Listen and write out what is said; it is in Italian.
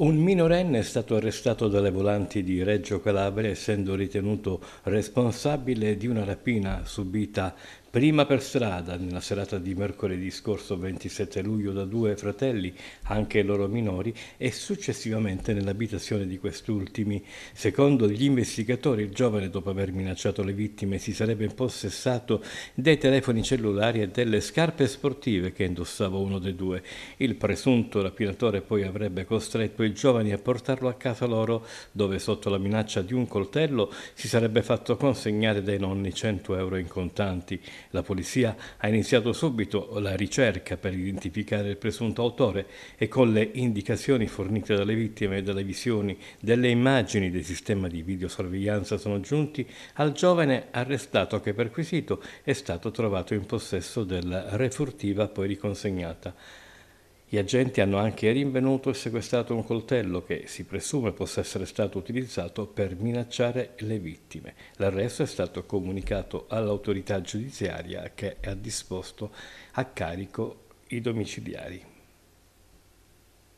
Un minorenne è stato arrestato dalle volanti di Reggio Calabria essendo ritenuto responsabile di una rapina subita Prima per strada, nella serata di mercoledì scorso 27 luglio, da due fratelli, anche loro minori, e successivamente nell'abitazione di quest'ultimi. Secondo gli investigatori, il giovane, dopo aver minacciato le vittime, si sarebbe impossessato dei telefoni cellulari e delle scarpe sportive che indossava uno dei due. Il presunto rapinatore poi avrebbe costretto i giovani a portarlo a casa loro, dove sotto la minaccia di un coltello si sarebbe fatto consegnare dai nonni 100 euro in contanti. La polizia ha iniziato subito la ricerca per identificare il presunto autore e con le indicazioni fornite dalle vittime e dalle visioni delle immagini del sistema di videosorveglianza sono giunti al giovane arrestato che perquisito è stato trovato in possesso della refurtiva poi riconsegnata gli agenti hanno anche rinvenuto e sequestrato un coltello che si presume possa essere stato utilizzato per minacciare le vittime. L'arresto è stato comunicato all'autorità giudiziaria che ha disposto a carico i domiciliari.